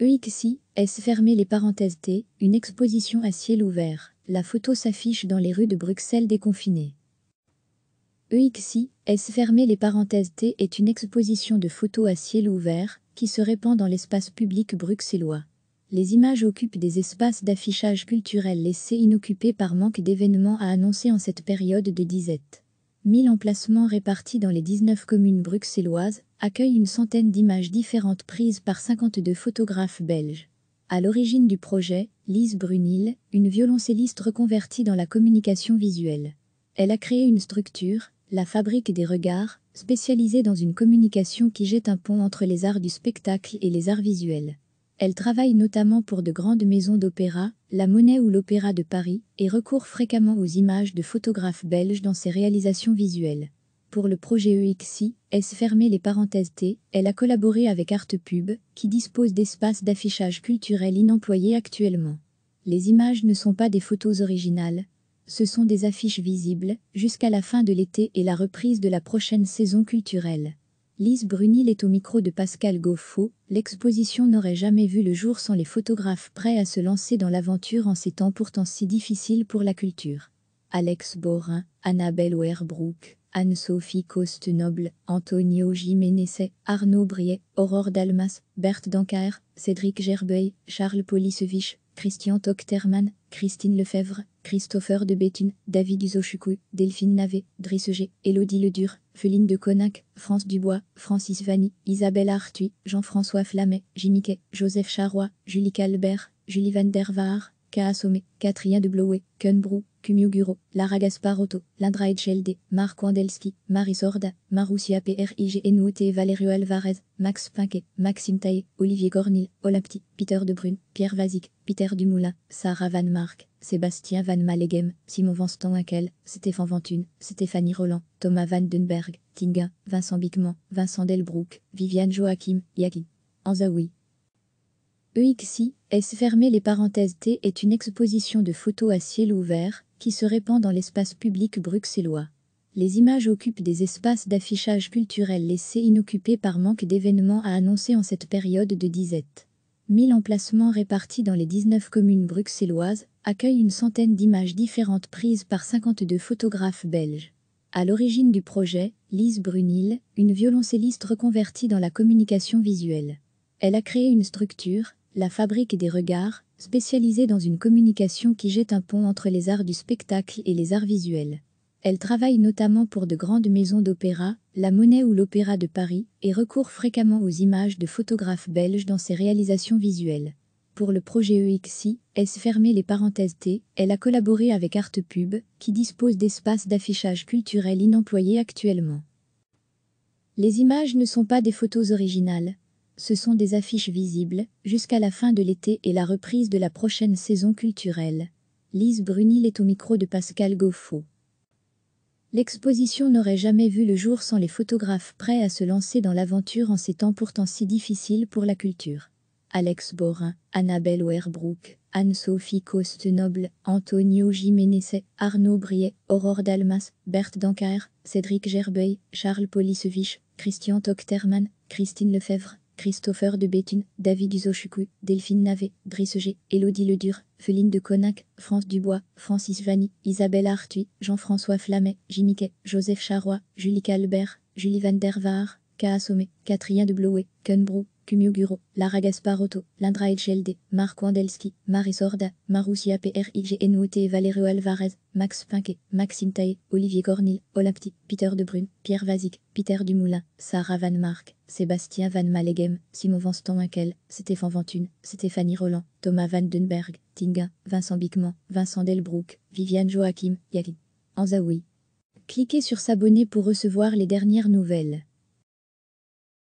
EXI, S fermé les parenthèses T, une exposition à ciel ouvert. La photo s'affiche dans les rues de Bruxelles déconfinées. EXI, S fermé les parenthèses T est une exposition de photos à ciel ouvert qui se répand dans l'espace public bruxellois. Les images occupent des espaces d'affichage culturel laissés inoccupés par manque d'événements à annoncer en cette période de disette. 1000 emplacements répartis dans les 19 communes bruxelloises accueillent une centaine d'images différentes prises par 52 photographes belges. À l'origine du projet, Lise Brunil, une violoncelliste reconvertie dans la communication visuelle. Elle a créé une structure, la Fabrique des Regards, spécialisée dans une communication qui jette un pont entre les arts du spectacle et les arts visuels. Elle travaille notamment pour de grandes maisons d'opéra, la Monnaie ou l'Opéra de Paris, et recourt fréquemment aux images de photographes belges dans ses réalisations visuelles. Pour le projet EXI, S fermé les parenthèses T, elle a collaboré avec ArtPub, qui dispose d'espaces d'affichage culturel inemployés actuellement. Les images ne sont pas des photos originales, ce sont des affiches visibles jusqu'à la fin de l'été et la reprise de la prochaine saison culturelle. Lise Brunil est au micro de Pascal Goffaut, L'exposition n'aurait jamais vu le jour sans les photographes prêts à se lancer dans l'aventure en ces temps pourtant si difficiles pour la culture. Alex Borin, Annabelle Werbrook, Anne-Sophie Costenoble, Antonio Jiménez, Arnaud Briet, Aurore Dalmas, Berthe Danker, Cédric Gerbeil, Charles Polisevich, Christian Tochtermann, Christine Lefebvre, Christopher de Béthune, David Uzochukou, Delphine Navet, Driss G, Élodie Ledur, Féline de Connac, France Dubois, Francis Vanny, Isabelle Arthuis, Jean-François Flamet, Jimmy Kay, Joseph Charrois, Julie Calbert, Julie Van der Kaasome, de Blowe, Kunbrou, Kumuguro, Lara Gasparotto, Lindra Echelde, Marc Wandelski, Marie Sorda, Marussia PRIG Enouté, Valerio Alvarez, Max Pinquet, Maxime Taillé, Olivier Gornil, Olapti, Peter de Debrune, Pierre Vazic, Peter Dumoulin, Sarah Van Mark, Sébastien Van Maleghem, Simon vinston Akel, Stéphane Ventune, Stéphanie Roland, Thomas Van Denberg, Tinga, Vincent Bigman, Vincent Delbrook, Viviane Joachim, Yagi. Anzaoui, s fermé les parenthèses T est une exposition de photos à ciel ouvert qui se répand dans l'espace public bruxellois. Les images occupent des espaces d'affichage culturel laissés inoccupés par manque d'événements à annoncer en cette période de disette. 1000 emplacements répartis dans les 19 communes bruxelloises accueillent une centaine d'images différentes prises par 52 photographes belges. À l'origine du projet, Lise Brunil, une violoncelliste reconvertie dans la communication visuelle. Elle a créé une structure, la fabrique des regards, spécialisée dans une communication qui jette un pont entre les arts du spectacle et les arts visuels. Elle travaille notamment pour de grandes maisons d'opéra, la Monnaie ou l'Opéra de Paris, et recourt fréquemment aux images de photographes belges dans ses réalisations visuelles. Pour le projet EXI, S fermé les parenthèses T, elle a collaboré avec ArtPub, qui dispose d'espaces d'affichage culturel inemployés actuellement. Les images ne sont pas des photos originales, ce sont des affiches visibles jusqu'à la fin de l'été et la reprise de la prochaine saison culturelle. Lise Brunil est au micro de Pascal Goffo. L'exposition n'aurait jamais vu le jour sans les photographes prêts à se lancer dans l'aventure en ces temps pourtant si difficiles pour la culture. Alex Borin, Annabelle Werbrook, Anne-Sophie Costenoble, Antonio Jiménez, Arnaud Briet, Aurore Dalmas, Berthe Danker, Cédric Gerbeil, Charles Polisevich, Christian Tochtermann, Christine Lefebvre, Christopher de Béthune, David Isoshuku, Delphine Navet, Brice G, Elodie Ledur, Feline de Connac, France Dubois, Francis Vanny, Isabelle Arthuis, Jean-François Flamet, Jimmy Joseph Charrois, Julie Calbert, Julie Van der Vaar, K. de Blouet, Ken Guro, Lara Gasparotto, Lindra Echelde, Marc Wandelski, Marie Sorda, Marussia PRIG Valerio Alvarez, Max Pinquet, Maxime Taé, Olivier Cornil, Olapti, Peter Debrune, Pierre Vazic, Peter Dumoulin, Sarah Van Mark, Sébastien Van Malleghem, Simon Vanstan Inkel, Stéphane Ventune, Stéphanie Roland, Thomas Van Denberg, Tinga, Vincent Bigman, Vincent Delbrook, Viviane Joachim, Yali, Anzaoui. Cliquez sur s'abonner pour recevoir les dernières nouvelles.